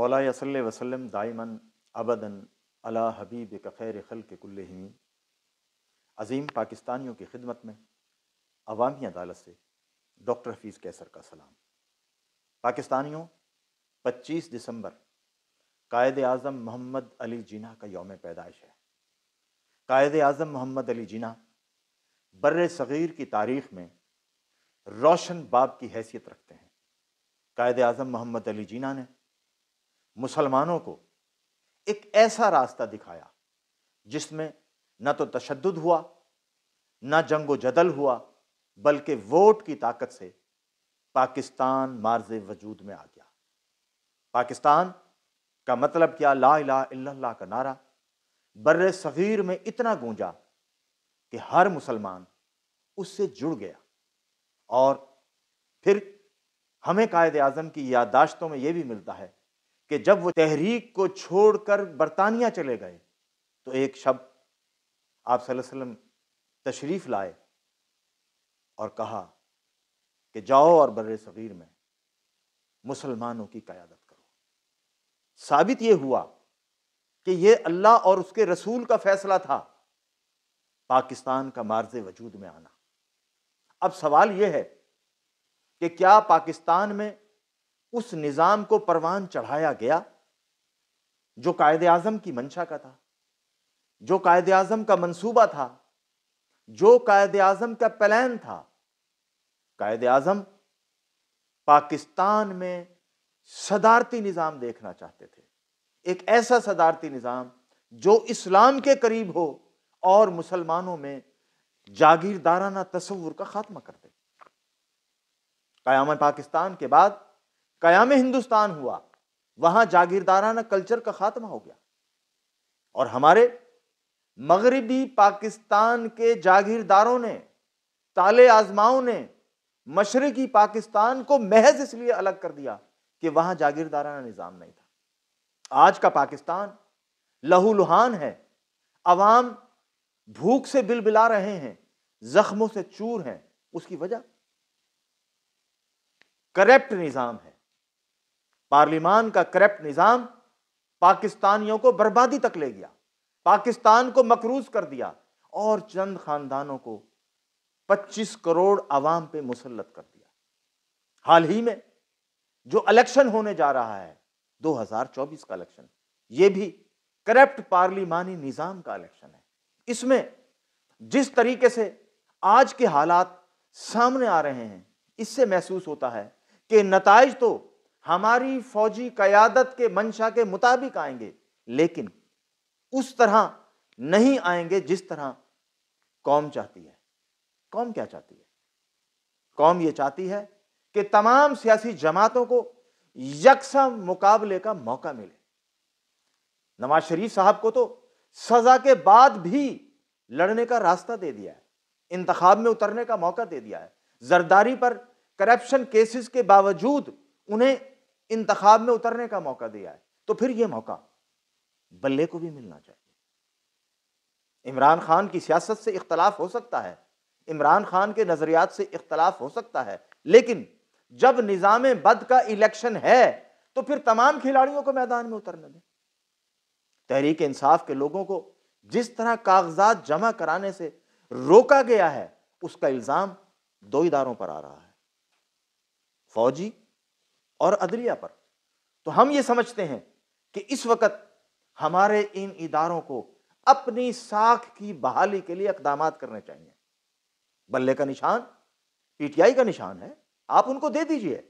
मौला सल वसलम दाइमन अबदन अला हबीब कफ़ैर खल के कुल्लहीन अजीम पाकिस्तानियों की खिदमत में अवामी अदालत से डॉक्टर हफीज़ कैसर का सलाम पाकिस्तानियों 25 दिसंबर कायद आज़म मोहम्मद अली जिना का योम पैदाइश है कायद आज़म मोहम्मद अली जिना बर सग़ीर की तारीख़ में रोशन बाब की हैसियत रखते हैं कायद आज़म मोहम्मद अली जिना ने मुसलमानों को एक ऐसा रास्ता दिखाया जिसमें न तो तशद हुआ न जंगो जदल हुआ बल्कि वोट की ताकत से पाकिस्तान मार्ज वजूद में आ गया पाकिस्तान का मतलब क्या ला इला का नारा बर्र सग़ीर में इतना गूंजा कि हर मुसलमान उससे जुड़ गया और फिर हमें कायद आजम की याददाश्तों में यह भी मिलता है कि जब वो तहरीक को छोड़कर बरतानिया चले गए तो एक शब आप वसल्लम तशरीफ़ लाए और कहा कि जाओ और बर सग़ीर में मुसलमानों की क़्यादत करो साबित ये हुआ कि ये अल्लाह और उसके रसूल का फ़ैसला था पाकिस्तान का मार्ज वजूद में आना अब सवाल यह है कि क्या पाकिस्तान में उस निज़ाम को परवान चढ़ाया गया जो कायदे आज़म की मंशा का था जो कायदे आज़म का मंसूबा था जो कायदे आज़म का प्लान था कायद आज़म पाकिस्तान में सदारती निज़ाम देखना चाहते थे एक ऐसा सदारती निज़ाम जो इस्लाम के करीब हो और मुसलमानों में जागीरदाराना तस्वुर का खात्मा कर दे कायाम पाकिस्तान के बाद कयाम हिंदुस्तान हुआ वहां जागीरदाराना कल्चर का खात्मा हो गया और हमारे मगरबी पाकिस्तान के जागीरदारों ने ताले आजमाओं ने मशरकी पाकिस्तान को महज इसलिए अलग कर दिया कि वहां जागीरदाराना निज़ाम नहीं था आज का पाकिस्तान लहूलुहान है अवाम भूख से बिलबिला रहे हैं जख्मों से चूर हैं उसकी वजह करप्ट निज़ाम है पार्लिमान का करप्ट निज़ाम पाकिस्तानियों को बर्बादी तक ले गया पाकिस्तान को मकरूज कर दिया और चंद खानदानों को 25 करोड़ आवाम पे मुसलत कर दिया हाल ही में जो इलेक्शन होने जा रहा है 2024 का इलेक्शन ये भी करप्ट पार्लिमानी निज़ाम का इलेक्शन है इसमें जिस तरीके से आज के हालात सामने आ रहे हैं इससे महसूस होता है कि नतज तो हमारी फौजी कयादत के मंशा के मुताबिक आएंगे लेकिन उस तरह नहीं आएंगे जिस तरह कौम चाहती है कौम क्या चाहती है कौम यह चाहती है कि तमाम सियासी जमातों को यकसा मुकाबले का मौका मिले नवाज शरीफ साहब को तो सजा के बाद भी लड़ने का रास्ता दे दिया है इंतखाब में उतरने का मौका दे दिया है जरदारी पर करप्शन केसेस के बावजूद उन्हें इंतखाब में उतरने का मौका दिया है तो फिर यह मौका बल्ले को भी मिलना चाहिए इमरान खान की सियासत से इख्तलाफ हो सकता है इमरान खान के नज़रियात से इख्तलाफ हो सकता है लेकिन जब निज़ाम बद का इलेक्शन है तो फिर तमाम खिलाड़ियों को मैदान में उतरने दें तहरीक इंसाफ के लोगों को जिस तरह कागजात जमा कराने से रोका गया है उसका इल्ज़ाम दो इदारों पर आ रहा है फौजी और अदलिया पर तो हम ये समझते हैं कि इस वक्त हमारे इन इदारों को अपनी साख की बहाली के लिए इकदाम करने चाहिए बल्ले का निशान पीटीआई का निशान है आप उनको दे दीजिए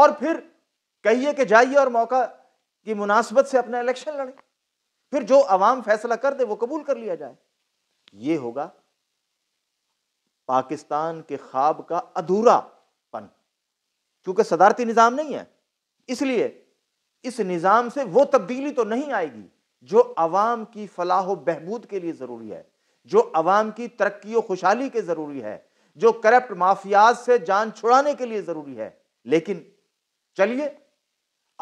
और फिर कहिए कि जाइए और मौका की मुनासबत से अपना इलेक्शन लड़े फिर जो अवाम फैसला कर दे वो कबूल कर लिया जाए ये होगा पाकिस्तान के ख्वाब का अधूरापन क्योंकि सदारती निज़ाम नहीं है इसलिए इस निज़ाम से वो तब्दीली तो नहीं आएगी जो अवाम की फलाह बहबूद के लिए ज़रूरी है जो अवाम की तरक्की खुशहाली के ज़रूरी है जो करप्ट माफियाज से जान छुड़ाने के लिए ज़रूरी है लेकिन चलिए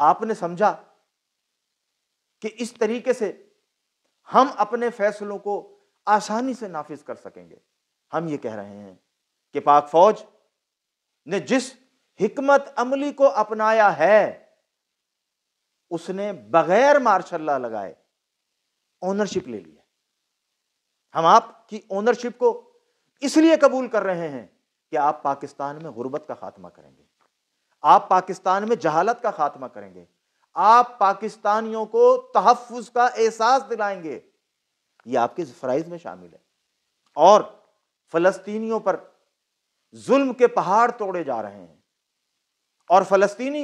आपने समझा कि इस तरीके से हम अपने फैसलों को आसानी से नाफिज कर सकेंगे हम ये कह रहे हैं कि पाक फौज ने जिस हिकमत अमली को अपनाया है उसने बगैर मार्शल्ला लगाए ओनरशिप ले लिया हम आपकी ओनरशिप को इसलिए कबूल कर रहे हैं कि आप पाकिस्तान में गुर्बत का खात्मा करेंगे आप पाकिस्तान में जहालत का खात्मा करेंगे आप पाकिस्तानियों को तहफ़ का एहसास दिलाएंगे ये आपके फ़राइज़ में शामिल है और फ़लस्तीनियों पर जुल्म के पहाड़ तोड़े जा रहे हैं और फलस्तीनी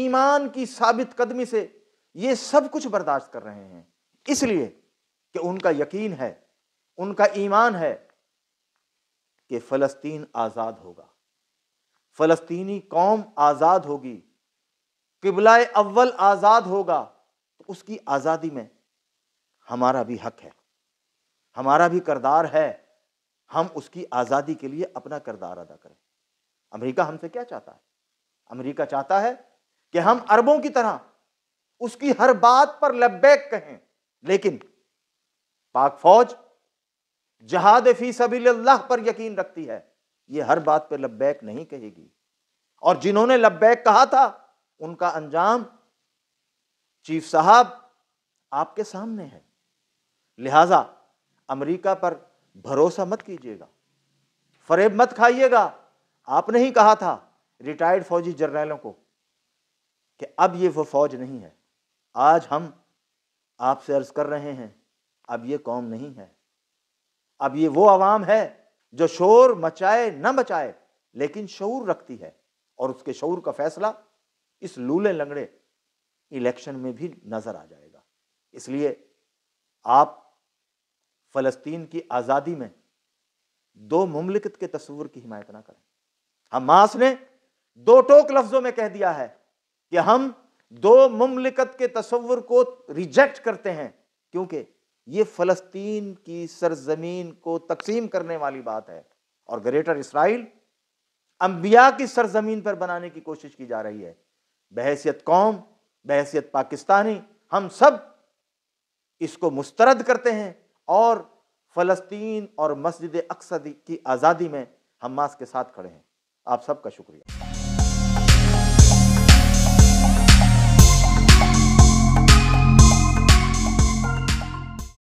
ईमान की साबित कदमी से ये सब कुछ बर्दाश्त कर रहे हैं इसलिए कि उनका यकीन है उनका ईमान है कि फ़लस्तीन आज़ाद होगा फ़लस्तीनी कौम आज़ाद होगी किबलाए अव्वल आज़ाद होगा तो उसकी आज़ादी में हमारा भी हक है हमारा भी करदार है हम उसकी आज़ादी के लिए अपना करदार अदा करें अमेरिका हमसे क्या चाहता है अमेरिका चाहता है कि हम अरबों की तरह उसकी हर बात पर लब्बैक कहें लेकिन पाक फौज जहाद फी सबी अल्लाह पर यकीन रखती है ये हर बात पर लब्बैक नहीं कहेगी और जिन्होंने लब्बैक कहा था उनका अंजाम चीफ साहब आपके सामने है लिहाजा अमेरिका पर भरोसा मत कीजिएगा फरेब मत खाइएगा आपने ही कहा था रिटायर्ड फौजी जर्नैलों को कि अब ये वो फौज नहीं है आज हम आपसे अर्ज कर रहे हैं अब ये कौम नहीं है अब ये वो आवाम है जो शोर मचाए न मचाए लेकिन शूर रखती है और उसके शूर का फैसला इस लूले लंगड़े इलेक्शन में भी नज़र आ जाएगा इसलिए आप फ़लस्तीन की आज़ादी में दो मुमलिकत के तस्वूर की हिमायत ना करें हमास ने दो टोक लफ्जों में कह दिया है कि हम दो ममलिकत के तस्वर को रिजेक्ट करते हैं क्योंकि ये फ़लस्तीन की सरजमीन को तकसीम करने वाली बात है और ग्रेटर इसराइल अंबिया की सरजमीन पर बनाने की कोशिश की जा रही है बहसीत कौम बहसीत पाकिस्तानी हम सब इसको मुस्तरद करते हैं और फ़लस्तीन और मस्जिद अक्सर की आज़ादी में हम मास के साथ खड़े हैं आप सबका शुक्रिया